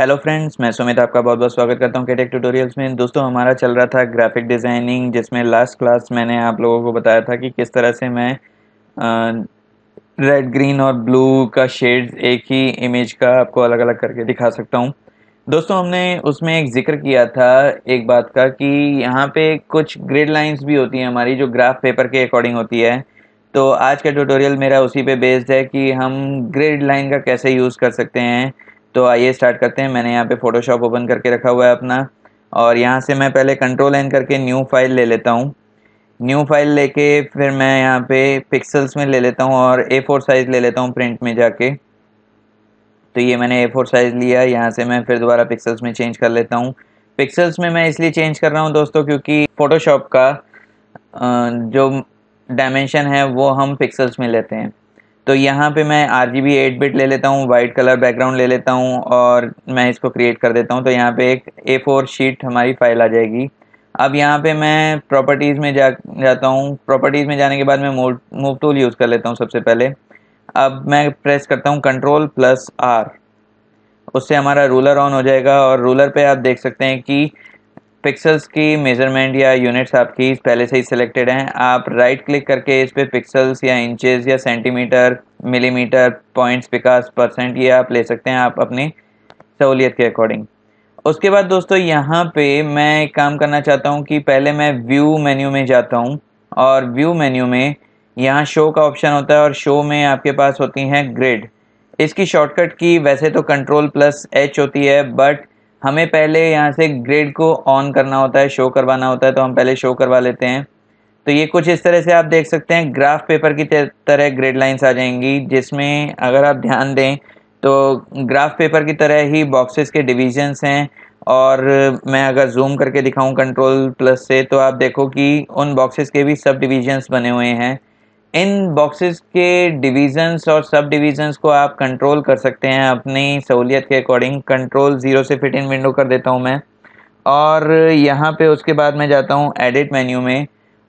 hello friends मैं सुमित आपका बहुत बहुत स्वागत करता हूँ केटेक ट्यूटोरियल्स में दोस्तों हमारा चल रहा था ग्राफिक डिज़ाइनिंग जिसमें लास्ट क्लास मैंने आप लोगों को बताया था कि किस तरह से मैं रेड ग्रीन और ब्लू का शेड एक ही इमेज का आपको अलग अलग करके दिखा सकता हूँ दोस्तों हमने उसमें एक जिक्र किया था एक बात का कि यहाँ पर कुछ ग्रिड लाइन्स भी होती हैं हमारी जो ग्राफ पेपर के अकॉर्डिंग होती है तो आज का ट्यूटोरियल मेरा उसी पर बेस्ड है कि हम ग्रिड लाइन का कैसे यूज़ कर सकते हैं तो आइए स्टार्ट करते हैं मैंने यहाँ पे फ़ोटोशॉप ओपन करके रखा हुआ है अपना और यहाँ से मैं पहले कंट्रोल एन करके न्यू फाइल ले लेता हूँ न्यू फाइल लेके फिर मैं यहाँ पे पिक्सल्स में ले लेता हूँ और ए फोर साइज़ ले लेता हूँ प्रिंट में जाके तो ये मैंने ए फोर साइज़ लिया यहाँ से मैं फिर दोबारा पिक्सल्स में चेंज कर लेता हूँ पिक्सल्स में मैं इसलिए चेंज कर रहा हूँ दोस्तों क्योंकि फ़ोटोशॉप का जो डायमेंशन है वो हम पिक्सल्स में लेते हैं तो यहाँ पे मैं R G B eight bit ले लेता हूँ वाइट कलर बैकग्राउंड ले लेता हूँ और मैं इसको क्रिएट कर देता हूँ तो यहाँ पे एक ए फोर शीट हमारी फाइल आ जाएगी अब यहाँ पे मैं प्रॉपर्टीज़ में जा जाता हूँ प्रॉपर्टीज़ में जाने के बाद मैं मूव मूव टूल यूज़ कर लेता हूँ सबसे पहले अब मैं प्रेस करता हूँ कंट्रोल प्लस आर उससे हमारा रूलर ऑन हो जाएगा और रूलर पे आप देख सकते हैं कि पिक्सल्स की मेजरमेंट या यूनिट्स आपकी पहले से ही सिलेक्टेड हैं आप राइट क्लिक करके इस पर पिक्सल्स या इंचेस या centimetre millimetre points picas percent ये आप ले सकते हैं आप अपनी सहूलियत के अकॉर्डिंग उसके बाद दोस्तों यहाँ पे मैं एक काम करना चाहता हूँ कि पहले मैं व्यू मेन्यू में जाता हूँ और व्यू मेन्यू में यहाँ शो का ऑप्शन होता है और शो में आपके पास होती हैं ग्रिड इसकी शॉर्टकट की वैसे तो कंट्रोल प्लस एच होती है बट हमें पहले यहाँ से ग्रेड को ऑन करना होता है शो करवाना होता है तो हम पहले शो करवा लेते हैं तो ये कुछ इस तरह से आप देख सकते हैं ग्राफ पेपर की तरह ग्रेड लाइंस आ जाएंगी जिसमें अगर आप ध्यान दें तो ग्राफ पेपर की तरह ही बॉक्सेस के डिविजन्स हैं और मैं अगर जूम करके दिखाऊं कंट्रोल प्लस से तो आप देखो कि उन बॉक्सेस के भी सब डिविजन्स बने हुए हैं इन बॉक्सेस के डिवीजन्स और सब डिवीजन्स को आप कंट्रोल कर सकते हैं अपनी सहूलियत के अकॉर्डिंग कंट्रोल ज़ीरो से फिट इन विंडो कर देता हूँ मैं और यहाँ पे उसके बाद मैं जाता हूँ एडिट मेन्यू में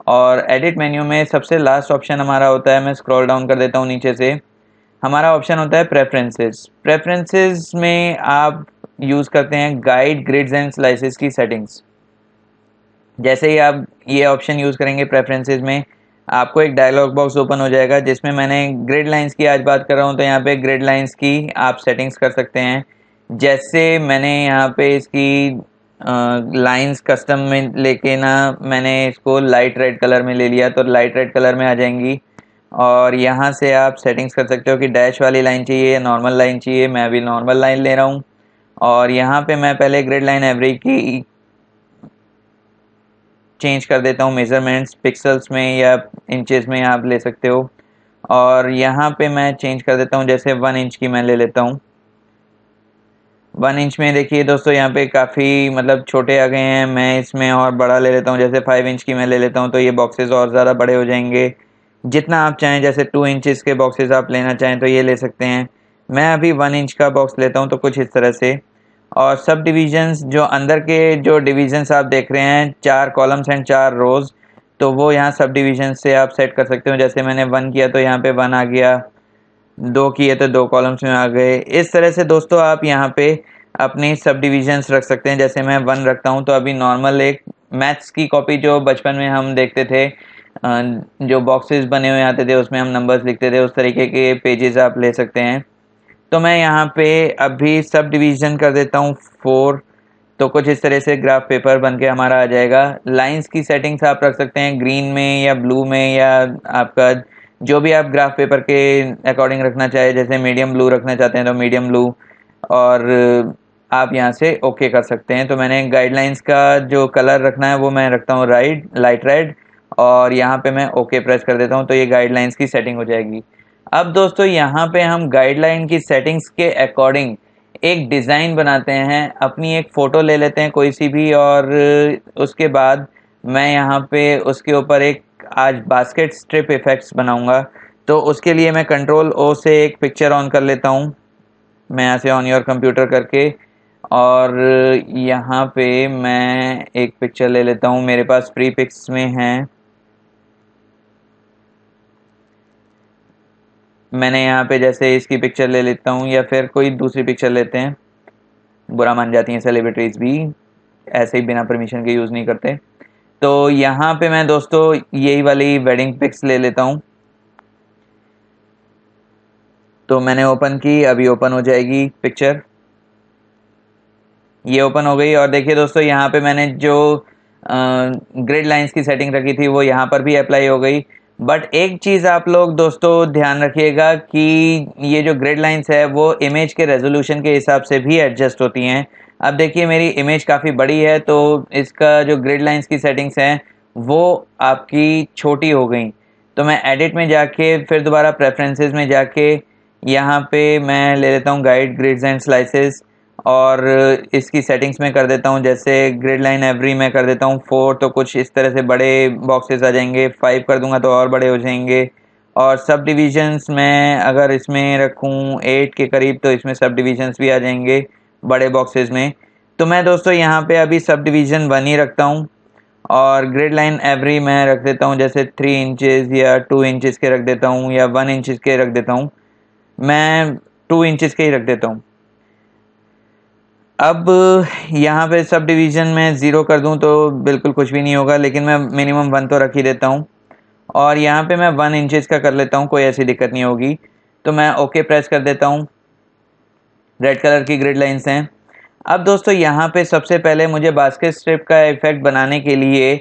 और एडिट मेन्यू में सबसे लास्ट ऑप्शन हमारा होता है मैं स्क्रॉल डाउन कर देता हूँ नीचे से हमारा ऑप्शन होता है प्रेफरेंसेस प्रेफरेंसेस में आप यूज़ करते हैं गाइड ग्रिड्स एंड स्लाइसिस की सेटिंग्स जैसे ही आप ये ऑप्शन यूज़ करेंगे प्रेफरेंसेज में आपको एक डायलॉग बॉक्स ओपन हो जाएगा जिसमें मैंने ग्रिड लाइंस की आज बात कर रहा हूँ तो यहाँ पे ग्रिड लाइंस की आप सेटिंग्स कर सकते हैं जैसे मैंने यहाँ पे इसकी लाइंस कस्टम में लेके ना मैंने इसको लाइट रेड कलर में ले लिया तो लाइट रेड कलर में आ जाएंगी और यहाँ से आप सेटिंग्स कर सकते हो कि डैश वाली लाइन चाहिए नॉर्मल लाइन चाहिए मैं अभी नॉर्मल लाइन ले रहा हूँ और यहाँ पे मैं पहले ग्रिड लाइन एवरेज की चेंज कर देता हूँ मेज़रमेंट्स पिक्सल्स में या इंचेस में आप ले सकते हो और यहाँ पे मैं चेंज कर देता हूँ जैसे वन इंच की मैं ले लेता हूँ वन इंच में देखिए दोस्तों यहाँ पे काफ़ी मतलब छोटे आ गए हैं मैं इसमें और बड़ा ले लेता हूँ जैसे फाइव इंच की मैं ले लेता हूँ तो ये बॉक्सेस और ज़्यादा बड़े हो जाएंगे जितना आप चाहें जैसे टू इंचज़ के बॉक्सेज आप लेना चाहें तो ये ले सकते हैं मैं अभी वन इंच का बॉक्स लेता हूँ तो कुछ इस तरह से और सब डिवीज़न्स जो अंदर के जो डिवीज़न्स आप देख रहे हैं चार कॉलम्स एंड चार रोज़ तो वो यहाँ सब डिवीज़न से आप सेट कर सकते हो जैसे मैंने वन किया तो यहाँ पे वन आ गया दो किए तो दो कॉलम्स में आ गए इस तरह से दोस्तों आप यहाँ पे अपनी सब डिवीजन्स रख सकते हैं जैसे मैं वन रखता हूँ तो अभी नॉर्मल एक मैथ्स की कॉपी जो बचपन में हम देखते थे जो बॉक्सेस बने हुए आते थे उसमें हम नंबर्स लिखते थे उस तरीके के पेजेस आप ले सकते हैं तो मैं यहाँ पे अभी सब डिवीजन कर देता हूँ फोर तो कुछ इस तरह से ग्राफ पेपर बन के हमारा आ जाएगा लाइंस की सेटिंग्स आप रख सकते हैं ग्रीन में या ब्लू में या आपका जो भी आप ग्राफ पेपर के अकॉर्डिंग रखना चाहें जैसे मीडियम ब्लू रखना चाहते हैं तो मीडियम ब्लू और आप यहाँ से ओके कर सकते हैं तो मैंने गाइडलाइंस का जो कलर रखना है वो मैं रखता हूँ राइड लाइट रेड और यहाँ पे मैं ओके प्रेस कर देता हूँ तो ये गाइडलाइंस की सेटिंग हो जाएगी अब दोस्तों यहाँ पे हम गाइडलाइन की सेटिंग्स के अकॉर्डिंग एक डिज़ाइन बनाते हैं अपनी एक फ़ोटो ले लेते हैं कोई सी भी और उसके बाद मैं यहाँ पे उसके ऊपर एक आज बास्केट स्ट्रिप इफ़ेक्ट्स बनाऊँगा तो उसके लिए मैं कंट्रोल ओ से एक पिक्चर ऑन कर लेता हूँ मैं यहाँ से ऑन योर कंप्यूटर करके और यहाँ पे मैं एक पिक्चर ले लेता हूँ मेरे पास प्री पिक्स में हैं मैंने यहाँ पे जैसे इसकी पिक्चर ले लेता हूँ या फिर कोई दूसरी पिक्चर लेते हैं बुरा मान जाती हैं सेलिब्रिटीज़ भी ऐसे ही बिना परमिशन के यूज़ नहीं करते तो यहाँ पे मैं दोस्तों यही वाली वेडिंग पिक्स ले लेता हूँ तो मैंने ओपन की अभी ओपन हो जाएगी पिक्चर ये ओपन हो गई और देखिए दोस्तों यहाँ पे मैंने जो ग्रिड लाइंस की सेटिंग रखी थी वो यहाँ पर भी अप्लाई हो गई बट एक चीज़ आप लोग दोस्तों ध्यान रखिएगा कि ये जो ग्रेड लाइंस है वो इमेज के रेजोल्यूशन के हिसाब से भी एडजस्ट होती हैं अब देखिए मेरी इमेज काफ़ी बड़ी है तो इसका जो ग्रेड लाइंस की सेटिंग्स हैं वो आपकी छोटी हो गई तो मैं एडिट में जाके फिर दोबारा प्रेफरेंसेज में जाके यहाँ पे मैं ले लेता हूँ गाइड ग्रिड्स एंड स्लाइसेस और इसकी सेटिंग्स में कर देता हूँ जैसे ग्रिड लाइन एवरी में कर देता हूँ फोर तो कुछ इस तरह से बड़े बॉक्सेस आ जाएंगे फाइव कर दूंगा तो और बड़े हो जाएंगे और सब डिविजन्स में अगर इसमें रखूँ एट के करीब तो इसमें सब डिविजन्स भी आ जाएंगे बड़े बॉक्सेस में तो मैं दोस्तों यहाँ पे अभी सब डिविज़न वन ही रखता हूँ और ग्रिड लाइन एवरी मैं रख देता हूँ जैसे थ्री इंचज़ या टू इंचज़ के रख देता हूँ या वन इंचज़ के रख देता हूँ मैं टू इंचज़ के ही रख देता हूँ अब यहाँ पे सब डिवीज़न में ज़ीरो कर दूँ तो बिल्कुल कुछ भी नहीं होगा लेकिन मैं मिनिमम वन तो रख ही देता हूँ और यहाँ पे मैं वन इंचज़ का कर लेता हूँ कोई ऐसी दिक्कत नहीं होगी तो मैं ओके प्रेस कर देता हूँ रेड कलर की ग्रिड लाइन्स हैं अब दोस्तों यहाँ पे सबसे पहले मुझे बास्केट स्ट्रिप का इफ़ेक्ट बनाने के लिए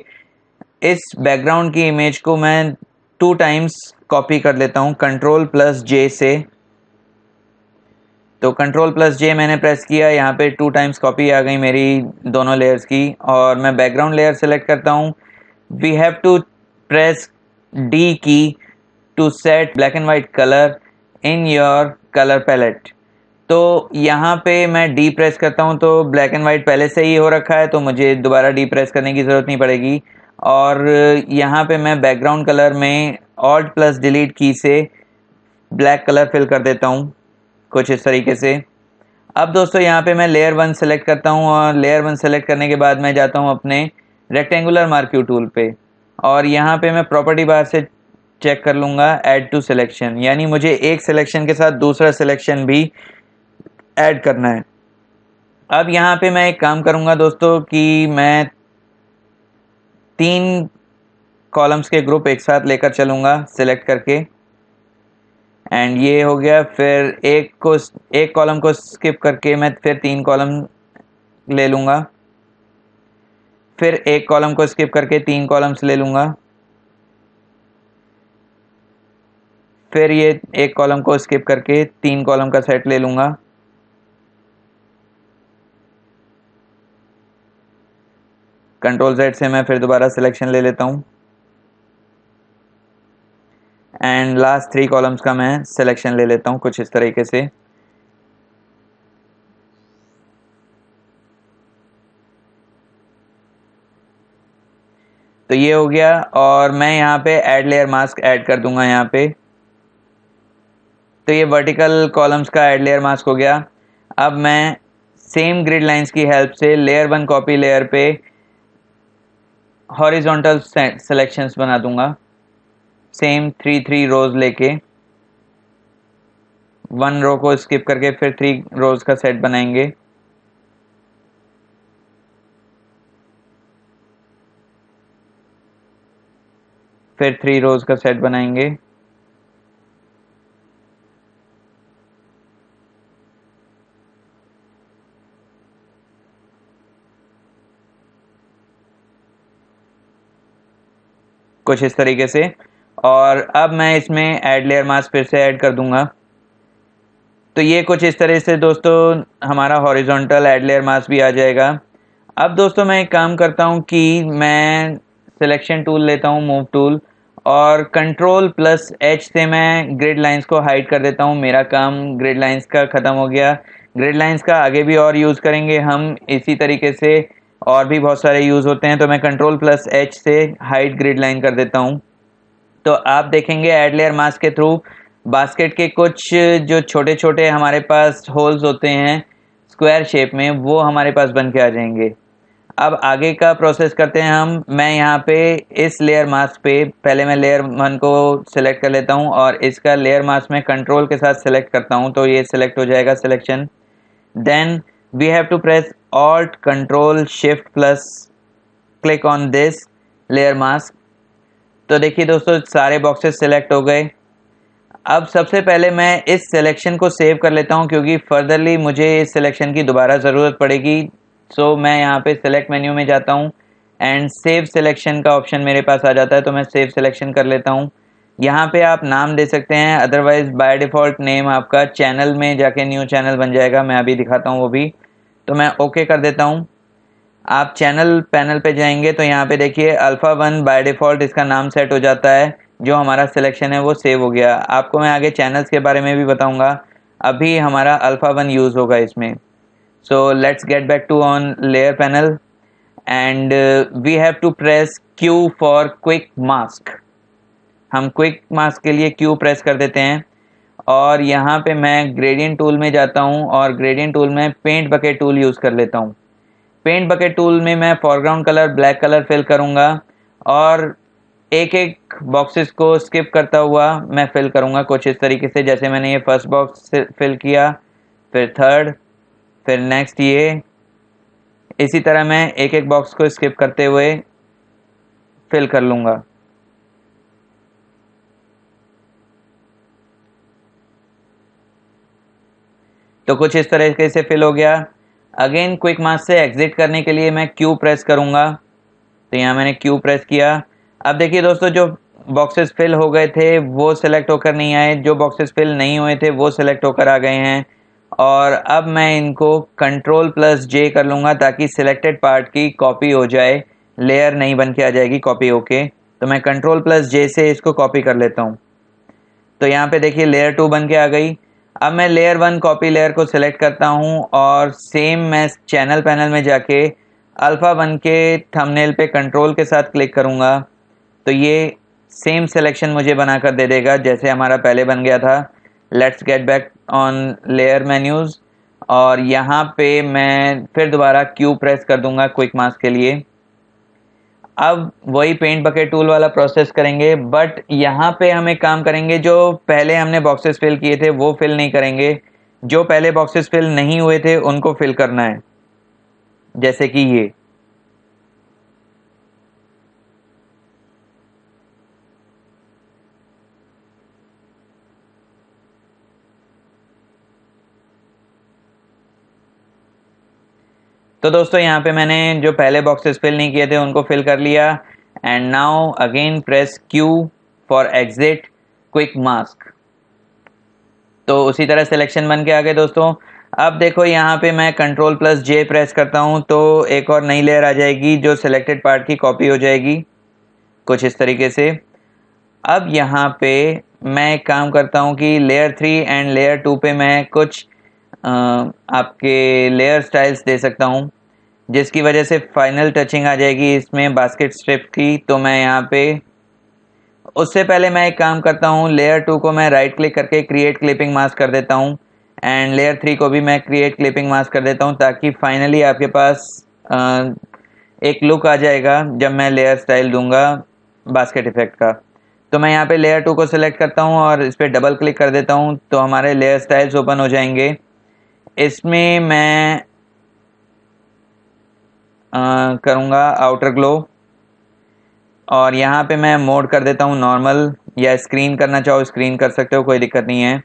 इस बैकग्राउंड की इमेज को मैं टू टाइम्स कॉपी कर लेता हूँ कंट्रोल प्लस जे से तो कंट्रोल प्लस जे मैंने प्रेस किया यहाँ पे टू टाइम्स कॉपी आ गई मेरी दोनों लेयर्स की और मैं बैकग्राउंड लेयर सेलेक्ट करता हूँ we have to press D key to set black and white colour in your colour palette तो यहाँ पे मैं डी प्रेस करता हूँ तो ब्लैक एंड वाइट पहले से ही हो रखा है तो मुझे दोबारा डी प्रेस करने की ज़रूरत नहीं पड़ेगी और यहाँ पे मैं बैकग्राउंड कलर में ऑल्ट प्लस डिलीट की से ब्लैक कलर फिल कर देता हूँ कुछ इस तरीके से अब दोस्तों यहाँ पे मैं लेयर वन सेलेक्ट करता हूँ और लेयर वन सेलेक्ट करने के बाद मैं जाता हूँ अपने रेक्टेंगुलर मार्क्यू टूल पे और यहाँ पे मैं प्रॉपर्टी बार से चेक कर लूँगा ऐड टू सिलेक्शन यानी मुझे एक सिलेक्शन के साथ दूसरा सिलेक्शन भी ऐड करना है अब यहाँ पे मैं एक काम करूँगा दोस्तों कि मैं तीन कॉलम्स के ग्रुप एक साथ लेकर चलूँगा सिलेक्ट करके एंड ये हो गया फिर एक को एक कॉलम को स्किप करके मैं फिर तीन कॉलम ले लूँगा फिर एक कॉलम को स्किप करके तीन कॉलम्स ले लूँगा फिर ये एक कॉलम को स्किप करके तीन कॉलम का सेट ले लूँगा कंट्रोल सेट से मैं फिर दोबारा सिलेक्शन ले लेता हूँ एंड लास्ट थ्री कॉलम्स का मैं सिलेक्शन ले लेता हूँ कुछ इस तरीके से तो ये हो गया और मैं यहाँ पे एड लेयर मास्क ऐड कर दूंगा यहाँ पे तो ये वर्टिकल कॉलम्स का एड लेयर मास्क हो गया अब मैं सेम ग्रिड लाइंस की हेल्प से लेयर वन कॉपी लेयर पे हॉरिजॉन्टल सेलेक्शंस बना दूंगा सेम थ्री थ्री रोज लेके वन रो को स्किप करके फिर थ्री रोज का सेट बनाएंगे फिर थ्री रोज का सेट बनाएंगे कुछ इस तरीके से और अब मैं इसमें ऐड लेयर मास्क फिर से ऐड कर दूंगा तो ये कुछ इस तरह से दोस्तों हमारा हॉरिजॉन्टल ऐड लेयर मास्क भी आ जाएगा अब दोस्तों मैं एक काम करता हूँ कि मैं सिलेक्शन टूल लेता हूँ मूव टूल और कंट्रोल प्लस एच से मैं ग्रिड लाइंस को हाइड कर देता हूँ मेरा काम ग्रिड लाइंस का ख़त्म हो गया ग्रिड लाइंस का आगे भी और यूज़ करेंगे हम इसी तरीके से और भी बहुत सारे यूज़ होते हैं तो मैं कंट्रोल प्लस एच से हाइड ग्रिड लाइन कर देता हूँ तो आप देखेंगे एड लेयर मास्क के थ्रू बास्केट के कुछ जो छोटे छोटे हमारे पास होल्स होते हैं स्क्वायर शेप में वो हमारे पास बन के आ जाएंगे अब आगे का प्रोसेस करते हैं हम मैं यहाँ पे इस लेयर मास्क पे पहले मैं लेयर वन को सिलेक्ट कर लेता हूँ और इसका लेयर मास्क में कंट्रोल के साथ सिलेक्ट करता हूँ तो ये सिलेक्ट हो जाएगा selection then we have to press alt control shift plus click on this layer mask तो देखिए दोस्तों सारे बॉक्सेस सेलेक्ट हो गए अब सबसे पहले मैं इस सिलेक्शन को सेव कर लेता हूँ क्योंकि फर्दरली मुझे इस सिलेक्शन की दोबारा ज़रूरत पड़ेगी सो so, मैं यहाँ पे सेलेक्ट मेन्यू में जाता हूँ एंड सेव सिलेक्शन का ऑप्शन मेरे पास आ जाता है तो मैं सेव सिलेक्शन कर लेता हूँ यहाँ पे आप नाम दे सकते हैं अदरवाइज़ बाय डिफ़ॉल्ट नेम आपका चैनल में जाके न्यू चैनल बन जाएगा मैं अभी दिखाता हूँ वो भी तो मैं ओके okay कर देता हूँ आप चैनल पैनल पे जाएंगे तो यहाँ पे देखिए अल्फ़ा वन बाय डिफ़ॉल्ट इसका नाम सेट हो जाता है जो हमारा सिलेक्शन है वो सेव हो गया आपको मैं आगे चैनल्स के बारे में भी बताऊँगा अभी हमारा अल्फ़ा वन यूज़ होगा इसमें so let's get back to on layer panel and we have to press Q for quick mask हम क्विक मास्क के लिए क्यू प्रेस कर देते हैं और यहाँ पे मैं ग्रेडियंट टूल में जाता हूँ और ग्रेडियंट टूल में पेंट बकेट टूल यूज़ कर लेता हूँ पेंट बकेट टूल में मैं foreground colour black colour fill करूँगा और एक एक बॉक्सेस को स्किप करता हुआ मैं फिल करूँगा कुछ इस तरीके से जैसे मैंने ये फर्स्ट बॉक्स फिल किया फिर थर्ड फिर नेक्स्ट ये इसी तरह मैं एक एक बॉक्स को स्किप करते हुए फिल कर लूँगा तो कुछ इस तरीके से फिल हो गया अगेन क्विक मास से एग्जिट करने के लिए मैं क्यू प्रेस करूँगा तो यहाँ मैंने क्यू प्रेस किया अब देखिए दोस्तों जो बॉक्सेस फिल हो गए थे वो सिलेक्ट होकर नहीं आए जो बॉक्सेस फिल नहीं हुए थे वो सिलेक्ट होकर आ गए हैं और अब मैं इनको कंट्रोल प्लस जे कर लूँगा ताकि सिलेक्टेड पार्ट की कॉपी हो जाए लेयर नहीं बन के आ जाएगी कॉपी होके तो मैं कंट्रोल प्लस जे से इसको कॉपी कर लेता हूँ तो यहाँ पे देखिए लेयर टू बन के आ गई अब मैं लेयर वन कॉपी लेयर को सिलेक्ट करता हूँ और सेम मैं चैनल पैनल में जाके अल्फ़ा वन के थंबनेल पे कंट्रोल के साथ क्लिक करूँगा तो ये सेम सिलेक्शन मुझे बना कर दे देगा जैसे हमारा पहले बन गया था let's get back on layer menus और यहाँ पे मैं फिर दोबारा क्यू प्रेस कर दूँगा क्विक मास्क के लिए अब वही पेंट बकेट टूल वाला प्रोसेस करेंगे बट यहाँ पे हम एक काम करेंगे जो पहले हमने बॉक्सेस फिल किए थे वो फिल नहीं करेंगे जो पहले बॉक्सेस फिल नहीं हुए थे उनको फिल करना है जैसे कि ये तो दोस्तों यहाँ पे मैंने जो पहले बॉक्सेस फिल नहीं किए थे उनको फिल कर लिया and now again press Q for exit quick mask तो उसी तरह सिलेक्शन बन के आ गए दोस्तों अब देखो यहाँ पे मैं कंट्रोल प्लस जे प्रेस करता हूँ तो एक और नई लेयर आ जाएगी जो सिलेक्टेड पार्ट की कॉपी हो जाएगी कुछ इस तरीके से अब यहाँ पे मैं एक काम करता हूँ कि layer three and layer two पे मैं कुछ आपके लेयर स्टाइल्स दे सकता हूँ जिसकी वजह से फाइनल टचिंग आ जाएगी इसमें बास्केट स्ट्रिप की तो मैं यहाँ पे उससे पहले मैं एक काम करता हूँ लेयर टू को मैं राइट क्लिक करके क्रिएट क्लिपिंग मास्क कर देता हूँ एंड लेयर थ्री को भी मैं क्रिएट क्लिपिंग मास्क कर देता हूँ ताकि फाइनली आपके पास एक लुक आ जाएगा जब मैं लेयर स्टाइल दूंगा बास्केट इफेक्ट का तो मैं यहाँ पे लेयर टू को सिलेक्ट करता हूँ और इस पर डबल क्लिक कर देता हूँ तो हमारे लेयर स्टाइल्स ओपन हो जाएंगे इसमें मैं करूँगा आउटर ग्लो और यहाँ पे मैं मोड कर देता हूँ नॉर्मल या स्क्रीन करना चाहो स्क्रीन कर सकते हो कोई दिक्कत नहीं है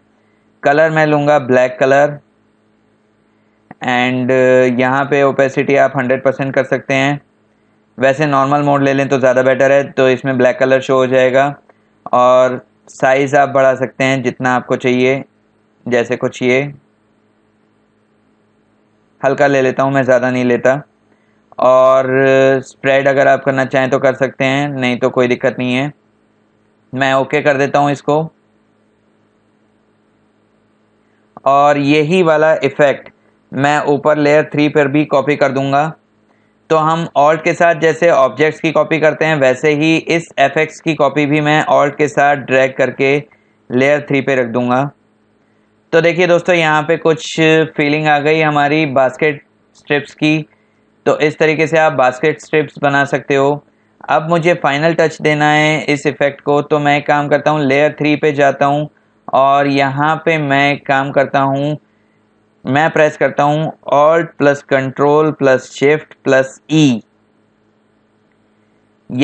कलर मैं लूँगा ब्लैक कलर एंड यहाँ पे ओपेसिटी आप 100 परसेंट कर सकते हैं वैसे नॉर्मल मोड ले लें तो ज़्यादा बेटर है तो इसमें ब्लैक कलर शो हो जाएगा और साइज़ आप बढ़ा सकते हैं जितना आपको चाहिए जैसे कुछ ये हल्का ले लेता हूँ मैं ज़्यादा नहीं लेता और स्प्रेड अगर आप करना चाहें तो कर सकते हैं नहीं तो कोई दिक्कत नहीं है मैं ओके कर देता हूँ इसको और यही वाला इफ़ेक्ट मैं ऊपर लेयर थ्री पर भी कॉपी कर दूंगा तो हम ऑल्ट के साथ जैसे ऑब्जेक्ट्स की कॉपी करते हैं वैसे ही इस एफेक्ट्स की कॉपी भी मैं ऑल्ट के साथ ड्रैग करके लेयर थ्री पे रख दूंगा तो देखिए दोस्तों यहाँ पे कुछ फीलिंग आ गई हमारी बास्केट स्ट्रिप्स की तो इस तरीके से आप बास्केट स्ट्रिप्स बना सकते हो अब मुझे फाइनल टच देना है इस इफ़ेक्ट को तो मैं काम करता हूँ लेयर थ्री पे जाता हूँ और यहाँ पे मैं काम करता हूँ मैं प्रेस करता हूँ alt plus control plus shift plus E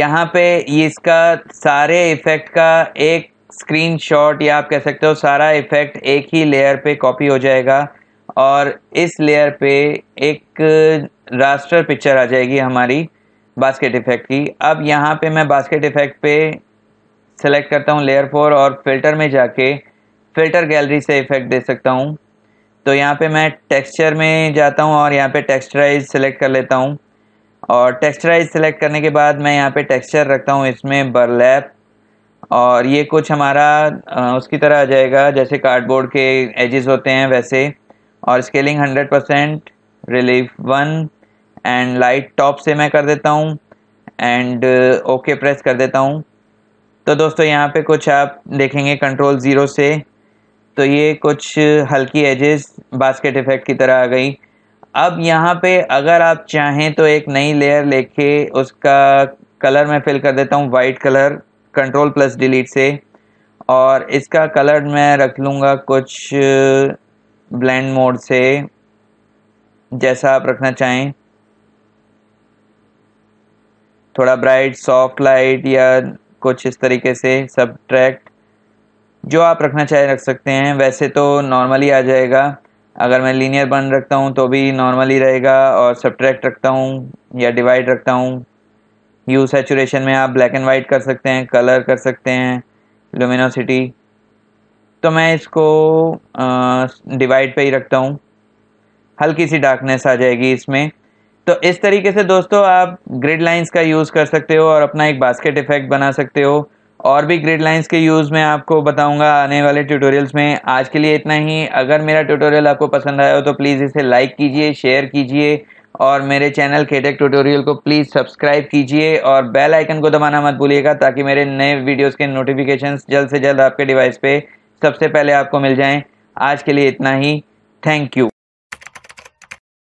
यहाँ पे इसका सारे इफ़ेक्ट का एक स्क्रीनशॉट या आप कह सकते हो सारा इफेक्ट एक ही लेयर पे कॉपी हो जाएगा और इस लेयर पे एक रास्टर पिक्चर आ जाएगी हमारी बास्केट इफेक्ट की अब यहाँ पे मैं बास्केट इफेक्ट पे सेलेक्ट करता हूँ लेयर फोर और फिल्टर में जाके फिल्टर गैलरी से इफेक्ट दे सकता हूँ तो यहाँ पे मैं टेक्सचर में जाता हूँ और यहाँ पे टेक्सचराइज सेलेक्ट कर लेता हूँ और टेक्सचराइज सेलेक्ट करने के बाद मैं यहाँ पे टेक्सचर रखता हूँ इसमें बर्लैप और ये कुछ हमारा उसकी तरह आ जाएगा जैसे कार्डबोर्ड के एजेस होते हैं वैसे और scaling 100 percent relief one and light top से मैं कर देता हूँ एंड ओके प्रेस कर देता हूँ तो दोस्तों यहाँ पे कुछ आप देखेंगे कंट्रोल ज़ीरो से तो ये कुछ हल्की एजेस बास्केट इफ़ेक्ट की तरह आ गई अब यहाँ पे अगर आप चाहें तो एक नई लेयर लेके उसका कलर मैं फिल कर देता हूँ white colour control plus delete से और इसका कलर मैं रख लूँगा कुछ ब्लेंड uh, मोड से जैसा आप रखना चाहें थोड़ा ब्राइट सॉफ्ट लाइट या कुछ इस तरीके से सब ट्रैक्ट जो आप रखना चाहें रख सकते हैं वैसे तो नॉर्मली आ जाएगा अगर मैं लीनियर बन रखता हूँ तो भी नॉर्मली रहेगा और सब रखता हूँ या डिवाइड रखता हूँ यू सेचुरेशन में आप ब्लैक एंड वाइट कर सकते हैं कलर कर सकते हैं लुमिनोसिटी तो मैं इसको डिवाइड पे ही रखता हूँ हल्की सी डार्कनेस आ जाएगी इसमें तो इस तरीके से दोस्तों आप ग्रिड लाइंस का यूज़ कर सकते हो और अपना एक बास्केट इफेक्ट बना सकते हो और भी ग्रिड लाइंस के यूज़ में आपको बताऊंगा आने वाले ट्यूटोरियल्स में आज के लिए इतना ही अगर मेरा ट्यूटोरियल आपको पसंद आया हो तो प्लीज़ इसे लाइक कीजिए शेयर कीजिए और मेरे चैनल केटेक ट्यूटोरियल को प्लीज़ सब्सक्राइब कीजिए और बेल आइकन को दबाना मत भूलिएगा ताकि मेरे नए वीडियोस के नोटिफिकेशंस जल्द से जल्द आपके डिवाइस पे सबसे पहले आपको मिल जाएं आज के लिए इतना ही थैंक यू